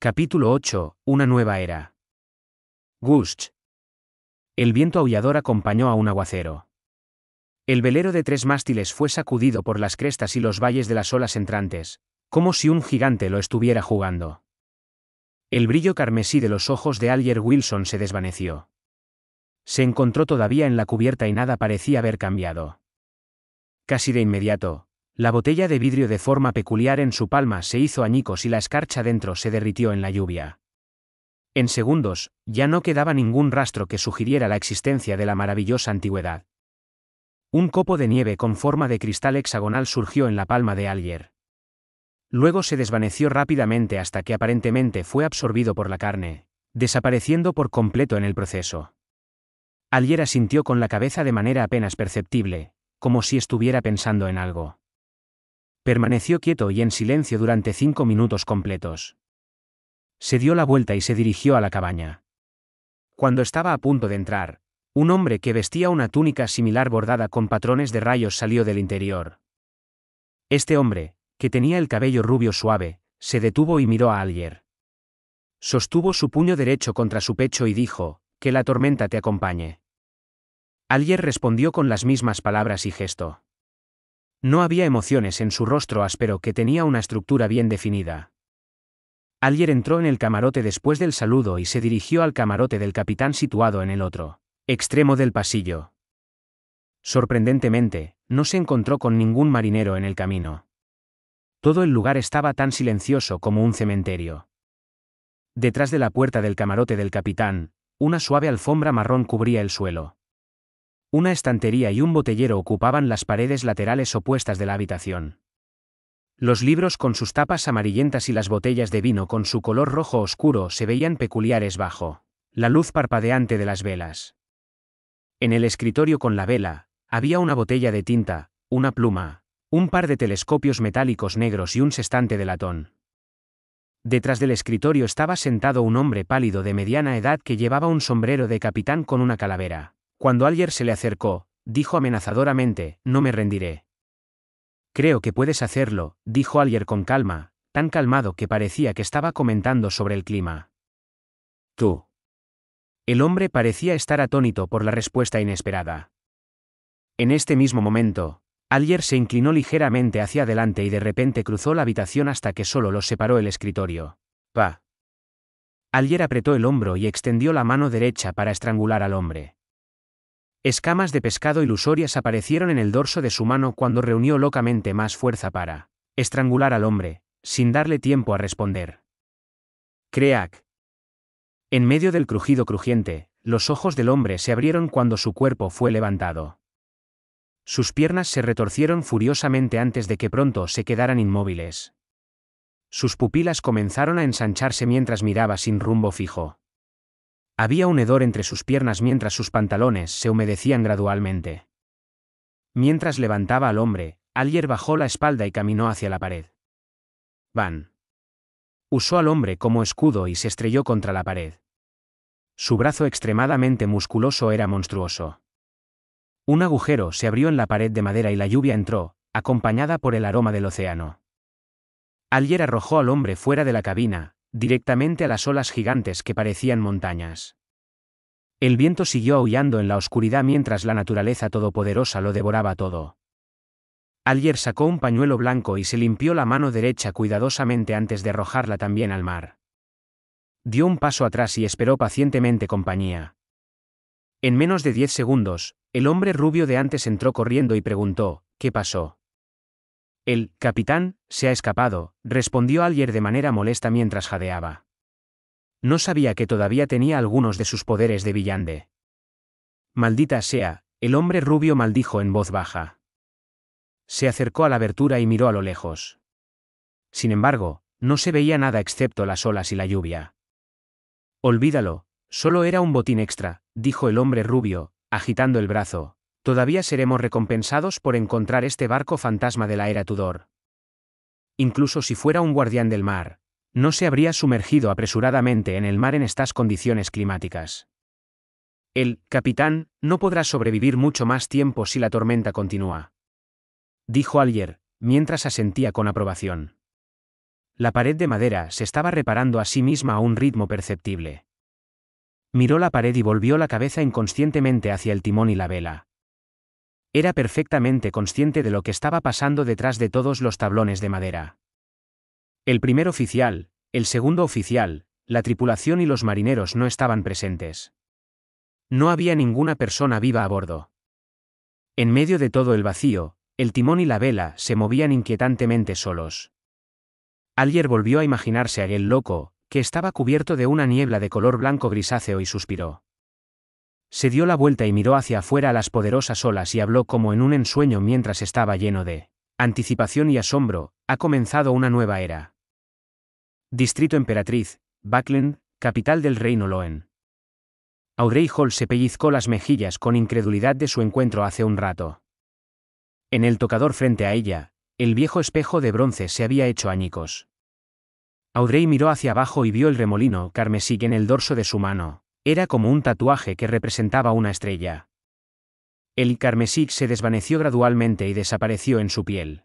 Capítulo 8. Una nueva era. Gust. El viento aullador acompañó a un aguacero. El velero de tres mástiles fue sacudido por las crestas y los valles de las olas entrantes, como si un gigante lo estuviera jugando. El brillo carmesí de los ojos de Alger Wilson se desvaneció. Se encontró todavía en la cubierta y nada parecía haber cambiado. Casi de inmediato, la botella de vidrio de forma peculiar en su palma se hizo añicos y la escarcha dentro se derritió en la lluvia. En segundos, ya no quedaba ningún rastro que sugiriera la existencia de la maravillosa antigüedad. Un copo de nieve con forma de cristal hexagonal surgió en la palma de Alger. Luego se desvaneció rápidamente hasta que aparentemente fue absorbido por la carne, desapareciendo por completo en el proceso. Alger asintió con la cabeza de manera apenas perceptible, como si estuviera pensando en algo. Permaneció quieto y en silencio durante cinco minutos completos. Se dio la vuelta y se dirigió a la cabaña. Cuando estaba a punto de entrar, un hombre que vestía una túnica similar bordada con patrones de rayos salió del interior. Este hombre, que tenía el cabello rubio suave, se detuvo y miró a Alger. Sostuvo su puño derecho contra su pecho y dijo, Que la tormenta te acompañe. Alger respondió con las mismas palabras y gesto. No había emociones en su rostro áspero que tenía una estructura bien definida. Alier entró en el camarote después del saludo y se dirigió al camarote del capitán situado en el otro extremo del pasillo. Sorprendentemente, no se encontró con ningún marinero en el camino. Todo el lugar estaba tan silencioso como un cementerio. Detrás de la puerta del camarote del capitán, una suave alfombra marrón cubría el suelo. Una estantería y un botellero ocupaban las paredes laterales opuestas de la habitación. Los libros con sus tapas amarillentas y las botellas de vino con su color rojo oscuro se veían peculiares bajo la luz parpadeante de las velas. En el escritorio con la vela, había una botella de tinta, una pluma, un par de telescopios metálicos negros y un sestante de latón. Detrás del escritorio estaba sentado un hombre pálido de mediana edad que llevaba un sombrero de capitán con una calavera. Cuando Alger se le acercó, dijo amenazadoramente, no me rendiré. Creo que puedes hacerlo, dijo Alger con calma, tan calmado que parecía que estaba comentando sobre el clima. Tú. El hombre parecía estar atónito por la respuesta inesperada. En este mismo momento, Alger se inclinó ligeramente hacia adelante y de repente cruzó la habitación hasta que solo los separó el escritorio. Pa. Alger apretó el hombro y extendió la mano derecha para estrangular al hombre. Escamas de pescado ilusorias aparecieron en el dorso de su mano cuando reunió locamente más fuerza para estrangular al hombre, sin darle tiempo a responder. Creac. En medio del crujido crujiente, los ojos del hombre se abrieron cuando su cuerpo fue levantado. Sus piernas se retorcieron furiosamente antes de que pronto se quedaran inmóviles. Sus pupilas comenzaron a ensancharse mientras miraba sin rumbo fijo. Había un hedor entre sus piernas mientras sus pantalones se humedecían gradualmente. Mientras levantaba al hombre, Allier bajó la espalda y caminó hacia la pared. Van. Usó al hombre como escudo y se estrelló contra la pared. Su brazo extremadamente musculoso era monstruoso. Un agujero se abrió en la pared de madera y la lluvia entró, acompañada por el aroma del océano. Alier arrojó al hombre fuera de la cabina, directamente a las olas gigantes que parecían montañas. El viento siguió aullando en la oscuridad mientras la naturaleza todopoderosa lo devoraba todo. Alger sacó un pañuelo blanco y se limpió la mano derecha cuidadosamente antes de arrojarla también al mar. Dio un paso atrás y esperó pacientemente compañía. En menos de diez segundos, el hombre rubio de antes entró corriendo y preguntó, ¿qué pasó? El capitán se ha escapado, respondió Alger de manera molesta mientras jadeaba. No sabía que todavía tenía algunos de sus poderes de villande. Maldita sea, el hombre rubio maldijo en voz baja. Se acercó a la abertura y miró a lo lejos. Sin embargo, no se veía nada excepto las olas y la lluvia. Olvídalo, solo era un botín extra, dijo el hombre rubio, agitando el brazo, todavía seremos recompensados por encontrar este barco fantasma de la era Tudor. Incluso si fuera un guardián del mar, no se habría sumergido apresuradamente en el mar en estas condiciones climáticas. El capitán no podrá sobrevivir mucho más tiempo si la tormenta continúa. Dijo Alger, mientras asentía con aprobación. La pared de madera se estaba reparando a sí misma a un ritmo perceptible. Miró la pared y volvió la cabeza inconscientemente hacia el timón y la vela. Era perfectamente consciente de lo que estaba pasando detrás de todos los tablones de madera. El primer oficial, el segundo oficial, la tripulación y los marineros no estaban presentes. No había ninguna persona viva a bordo. En medio de todo el vacío, el timón y la vela se movían inquietantemente solos. Allier volvió a imaginarse a aquel loco, que estaba cubierto de una niebla de color blanco grisáceo y suspiró. Se dio la vuelta y miró hacia afuera a las poderosas olas y habló como en un ensueño mientras estaba lleno de anticipación y asombro, ha comenzado una nueva era. Distrito Emperatriz, Backland, capital del reino Loen. Audrey Hall se pellizcó las mejillas con incredulidad de su encuentro hace un rato. En el tocador frente a ella, el viejo espejo de bronce se había hecho añicos. Audrey miró hacia abajo y vio el remolino carmesí en el dorso de su mano, era como un tatuaje que representaba una estrella. El carmesí se desvaneció gradualmente y desapareció en su piel.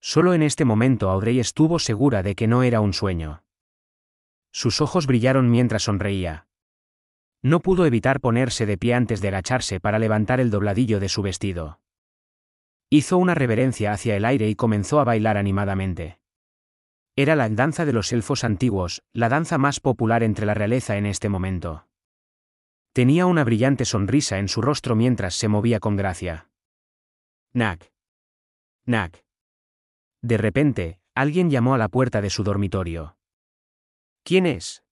Solo en este momento Audrey estuvo segura de que no era un sueño. Sus ojos brillaron mientras sonreía. No pudo evitar ponerse de pie antes de agacharse para levantar el dobladillo de su vestido. Hizo una reverencia hacia el aire y comenzó a bailar animadamente. Era la danza de los elfos antiguos, la danza más popular entre la realeza en este momento. Tenía una brillante sonrisa en su rostro mientras se movía con gracia. Nak. Nak. De repente, alguien llamó a la puerta de su dormitorio. ¿Quién es?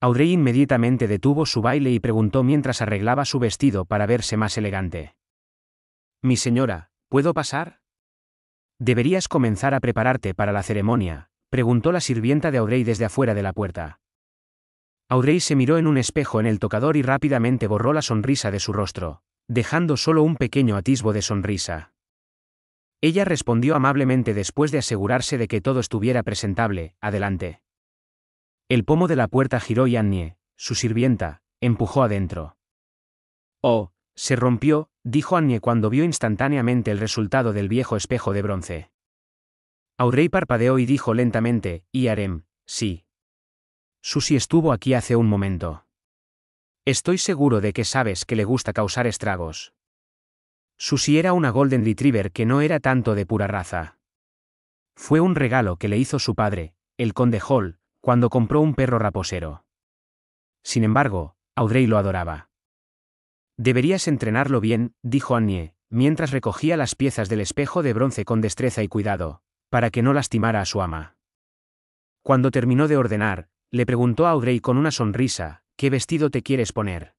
Audrey inmediatamente detuvo su baile y preguntó mientras arreglaba su vestido para verse más elegante. Mi señora, ¿puedo pasar? ¿Deberías comenzar a prepararte para la ceremonia? preguntó la sirvienta de Audrey desde afuera de la puerta. Audrey se miró en un espejo en el tocador y rápidamente borró la sonrisa de su rostro, dejando solo un pequeño atisbo de sonrisa. Ella respondió amablemente después de asegurarse de que todo estuviera presentable, adelante. El pomo de la puerta giró y Annie, su sirvienta, empujó adentro. Oh, se rompió, dijo Annie cuando vio instantáneamente el resultado del viejo espejo de bronce. Audrey parpadeó y dijo lentamente, y Arem, sí. Susi estuvo aquí hace un momento. Estoy seguro de que sabes que le gusta causar estragos. Susi era una Golden Retriever que no era tanto de pura raza. Fue un regalo que le hizo su padre, el conde Hall, cuando compró un perro raposero. Sin embargo, Audrey lo adoraba. Deberías entrenarlo bien, dijo Annie, mientras recogía las piezas del espejo de bronce con destreza y cuidado, para que no lastimara a su ama. Cuando terminó de ordenar, le preguntó a Audrey con una sonrisa, ¿qué vestido te quieres poner?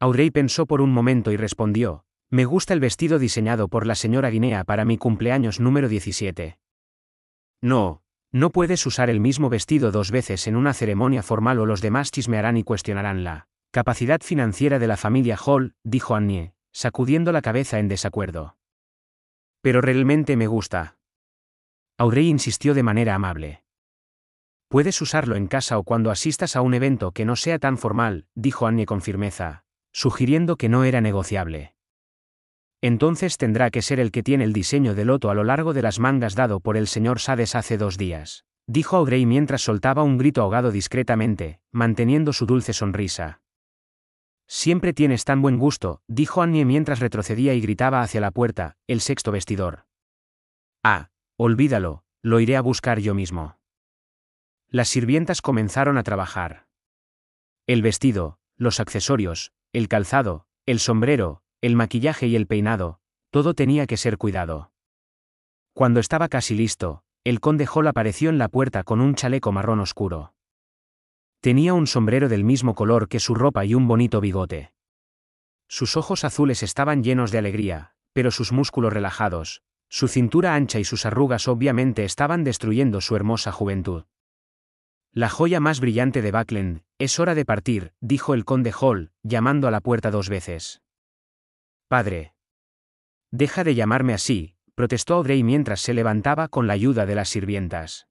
Audrey pensó por un momento y respondió, me gusta el vestido diseñado por la señora Guinea para mi cumpleaños número 17. No, no puedes usar el mismo vestido dos veces en una ceremonia formal o los demás chismearán y cuestionaránla. Capacidad financiera de la familia Hall, dijo Annie, sacudiendo la cabeza en desacuerdo. Pero realmente me gusta. Audrey insistió de manera amable. Puedes usarlo en casa o cuando asistas a un evento que no sea tan formal, dijo Annie con firmeza, sugiriendo que no era negociable. Entonces tendrá que ser el que tiene el diseño del loto a lo largo de las mangas dado por el señor Sades hace dos días, dijo Audrey mientras soltaba un grito ahogado discretamente, manteniendo su dulce sonrisa. Siempre tienes tan buen gusto, dijo Annie mientras retrocedía y gritaba hacia la puerta, el sexto vestidor. Ah, olvídalo, lo iré a buscar yo mismo. Las sirvientas comenzaron a trabajar. El vestido, los accesorios, el calzado, el sombrero, el maquillaje y el peinado, todo tenía que ser cuidado. Cuando estaba casi listo, el conde Hall apareció en la puerta con un chaleco marrón oscuro. Tenía un sombrero del mismo color que su ropa y un bonito bigote. Sus ojos azules estaban llenos de alegría, pero sus músculos relajados, su cintura ancha y sus arrugas obviamente estaban destruyendo su hermosa juventud. La joya más brillante de Buckland, es hora de partir, dijo el conde Hall, llamando a la puerta dos veces. Padre. Deja de llamarme así, protestó Audrey mientras se levantaba con la ayuda de las sirvientas.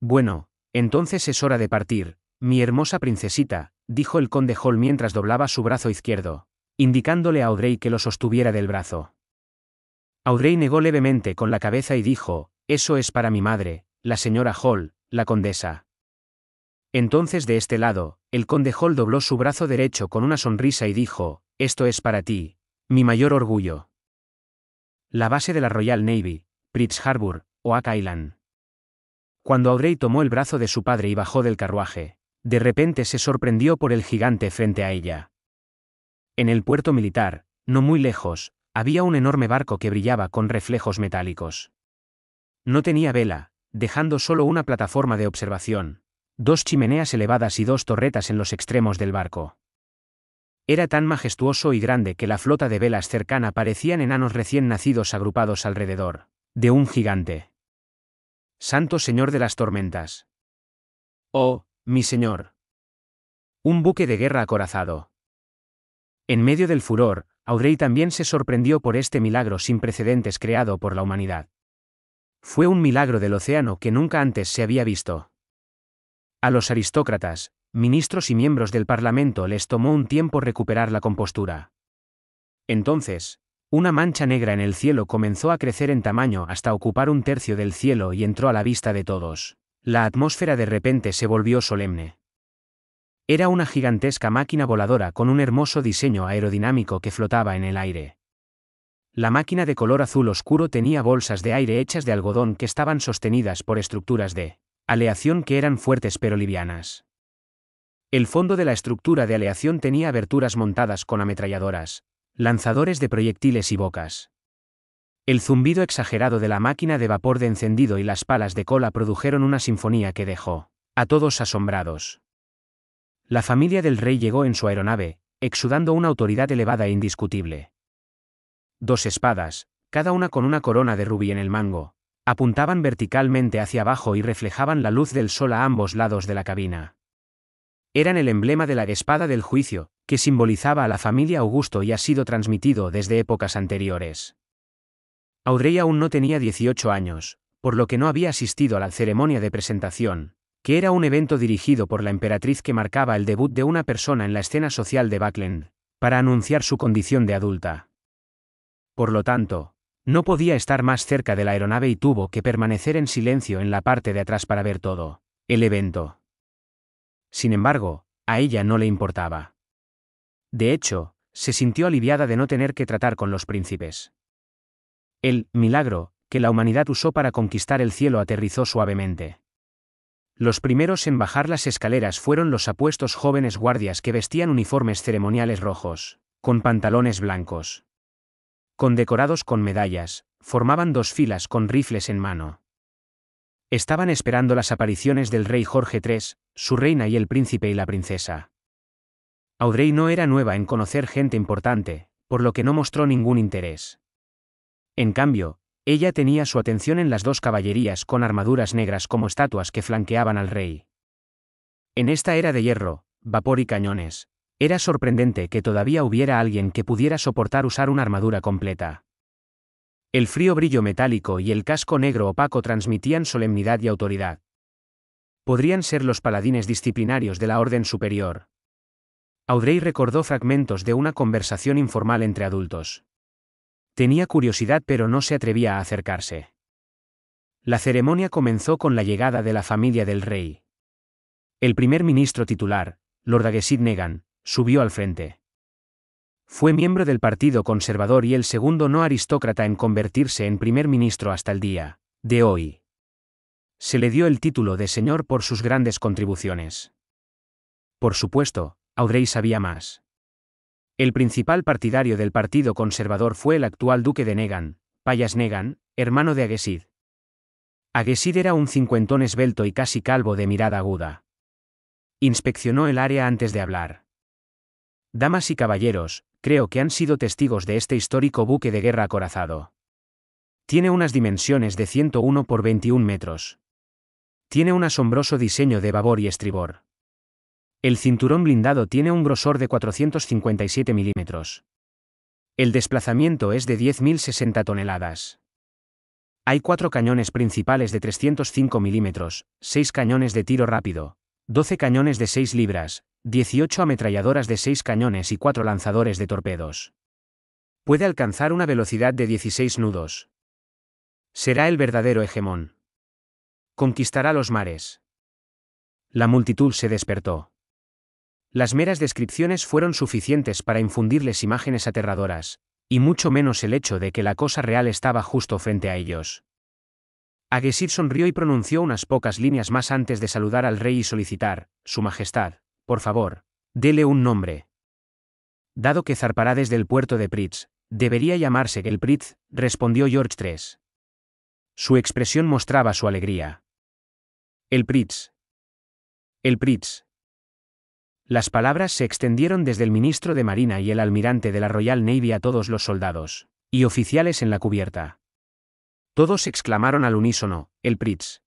Bueno, entonces es hora de partir, mi hermosa princesita, dijo el conde Hall mientras doblaba su brazo izquierdo, indicándole a Audrey que lo sostuviera del brazo. Audrey negó levemente con la cabeza y dijo, Eso es para mi madre, la señora Hall, la condesa. Entonces de este lado, el conde Hall dobló su brazo derecho con una sonrisa y dijo, Esto es para ti, mi mayor orgullo. La base de la Royal Navy, Pritz Harbour, Oak Island. Cuando Audrey tomó el brazo de su padre y bajó del carruaje, de repente se sorprendió por el gigante frente a ella. En el puerto militar, no muy lejos, había un enorme barco que brillaba con reflejos metálicos. No tenía vela, dejando solo una plataforma de observación, dos chimeneas elevadas y dos torretas en los extremos del barco. Era tan majestuoso y grande que la flota de velas cercana parecían enanos recién nacidos agrupados alrededor de un gigante. Santo Señor de las tormentas. Oh, mi Señor. Un buque de guerra acorazado. En medio del furor, Audrey también se sorprendió por este milagro sin precedentes creado por la humanidad. Fue un milagro del océano que nunca antes se había visto. A los aristócratas, ministros y miembros del Parlamento les tomó un tiempo recuperar la compostura. Entonces, una mancha negra en el cielo comenzó a crecer en tamaño hasta ocupar un tercio del cielo y entró a la vista de todos. La atmósfera de repente se volvió solemne. Era una gigantesca máquina voladora con un hermoso diseño aerodinámico que flotaba en el aire. La máquina de color azul oscuro tenía bolsas de aire hechas de algodón que estaban sostenidas por estructuras de aleación que eran fuertes pero livianas. El fondo de la estructura de aleación tenía aberturas montadas con ametralladoras, lanzadores de proyectiles y bocas. El zumbido exagerado de la máquina de vapor de encendido y las palas de cola produjeron una sinfonía que dejó a todos asombrados. La familia del rey llegó en su aeronave, exudando una autoridad elevada e indiscutible. Dos espadas, cada una con una corona de rubí en el mango, apuntaban verticalmente hacia abajo y reflejaban la luz del sol a ambos lados de la cabina. Eran el emblema de la espada del juicio, que simbolizaba a la familia Augusto y ha sido transmitido desde épocas anteriores. Audrey aún no tenía 18 años, por lo que no había asistido a la ceremonia de presentación, que era un evento dirigido por la emperatriz que marcaba el debut de una persona en la escena social de Backland, para anunciar su condición de adulta. Por lo tanto, no podía estar más cerca de la aeronave y tuvo que permanecer en silencio en la parte de atrás para ver todo, el evento. Sin embargo, a ella no le importaba. De hecho, se sintió aliviada de no tener que tratar con los príncipes. El milagro que la humanidad usó para conquistar el cielo aterrizó suavemente. Los primeros en bajar las escaleras fueron los apuestos jóvenes guardias que vestían uniformes ceremoniales rojos, con pantalones blancos. Condecorados con medallas, formaban dos filas con rifles en mano. Estaban esperando las apariciones del rey Jorge III, su reina y el príncipe y la princesa. Audrey no era nueva en conocer gente importante, por lo que no mostró ningún interés. En cambio, ella tenía su atención en las dos caballerías con armaduras negras como estatuas que flanqueaban al rey. En esta era de hierro, vapor y cañones, era sorprendente que todavía hubiera alguien que pudiera soportar usar una armadura completa. El frío brillo metálico y el casco negro opaco transmitían solemnidad y autoridad. Podrían ser los paladines disciplinarios de la Orden Superior, Audrey recordó fragmentos de una conversación informal entre adultos. Tenía curiosidad pero no se atrevía a acercarse. La ceremonia comenzó con la llegada de la familia del rey. El primer ministro titular, Lord Agesid Negan, subió al frente. Fue miembro del Partido Conservador y el segundo no aristócrata en convertirse en primer ministro hasta el día de hoy. Se le dio el título de señor por sus grandes contribuciones. Por supuesto, Audrey sabía más. El principal partidario del Partido Conservador fue el actual duque de Negan, Payas Negan, hermano de Agesid. Agesid era un cincuentón esbelto y casi calvo de mirada aguda. Inspeccionó el área antes de hablar. Damas y caballeros, creo que han sido testigos de este histórico buque de guerra acorazado. Tiene unas dimensiones de 101 por 21 metros. Tiene un asombroso diseño de babor y estribor. El cinturón blindado tiene un grosor de 457 milímetros. El desplazamiento es de 10.060 toneladas. Hay cuatro cañones principales de 305 milímetros, seis cañones de tiro rápido, 12 cañones de 6 libras, 18 ametralladoras de 6 cañones y cuatro lanzadores de torpedos. Puede alcanzar una velocidad de 16 nudos. Será el verdadero hegemón. Conquistará los mares. La multitud se despertó. Las meras descripciones fueron suficientes para infundirles imágenes aterradoras, y mucho menos el hecho de que la cosa real estaba justo frente a ellos. Aguesir sonrió y pronunció unas pocas líneas más antes de saludar al rey y solicitar, Su Majestad, por favor, dele un nombre. Dado que zarpará desde el puerto de Pritz, debería llamarse Gelpritz, respondió George III. Su expresión mostraba su alegría. El Pritz. El Pritz. Las palabras se extendieron desde el ministro de Marina y el almirante de la Royal Navy a todos los soldados y oficiales en la cubierta. Todos exclamaron al unísono, el Pritz.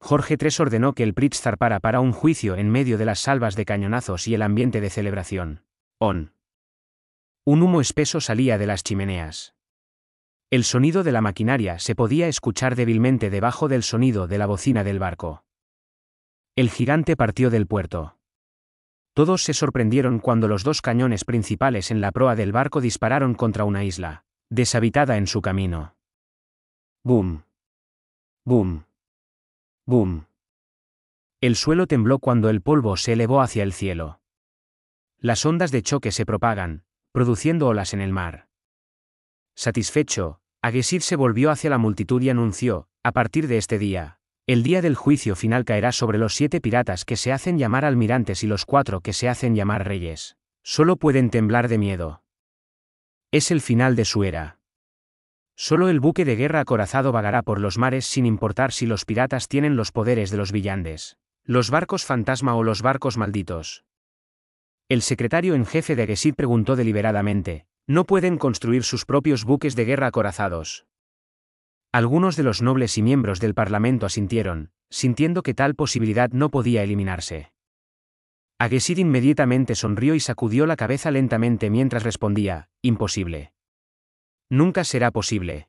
Jorge III ordenó que el Pritz zarpara para un juicio en medio de las salvas de cañonazos y el ambiente de celebración. On. Un humo espeso salía de las chimeneas. El sonido de la maquinaria se podía escuchar débilmente debajo del sonido de la bocina del barco. El gigante partió del puerto. Todos se sorprendieron cuando los dos cañones principales en la proa del barco dispararon contra una isla, deshabitada en su camino. Boom. Bum. Bum. El suelo tembló cuando el polvo se elevó hacia el cielo. Las ondas de choque se propagan, produciendo olas en el mar. Satisfecho, Agesid se volvió hacia la multitud y anunció, a partir de este día, el día del juicio final caerá sobre los siete piratas que se hacen llamar almirantes y los cuatro que se hacen llamar reyes. Solo pueden temblar de miedo. Es el final de su era. Solo el buque de guerra acorazado vagará por los mares sin importar si los piratas tienen los poderes de los villandes, los barcos fantasma o los barcos malditos. El secretario en jefe de Gesit preguntó deliberadamente, ¿no pueden construir sus propios buques de guerra acorazados? Algunos de los nobles y miembros del Parlamento asintieron, sintiendo que tal posibilidad no podía eliminarse. Agesid inmediatamente sonrió y sacudió la cabeza lentamente mientras respondía, imposible. Nunca será posible.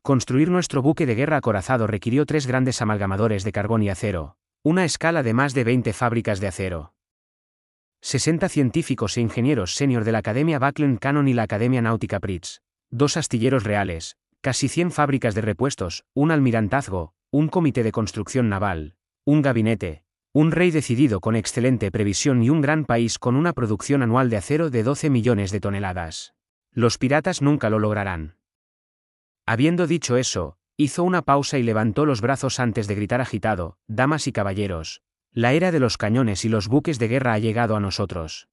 Construir nuestro buque de guerra acorazado requirió tres grandes amalgamadores de carbón y acero, una escala de más de 20 fábricas de acero. 60 científicos e ingenieros senior de la Academia Buckland Cannon y la Academia Náutica Pritz, dos astilleros reales, casi 100 fábricas de repuestos, un almirantazgo, un comité de construcción naval, un gabinete, un rey decidido con excelente previsión y un gran país con una producción anual de acero de 12 millones de toneladas. Los piratas nunca lo lograrán. Habiendo dicho eso, hizo una pausa y levantó los brazos antes de gritar agitado, Damas y caballeros, la era de los cañones y los buques de guerra ha llegado a nosotros.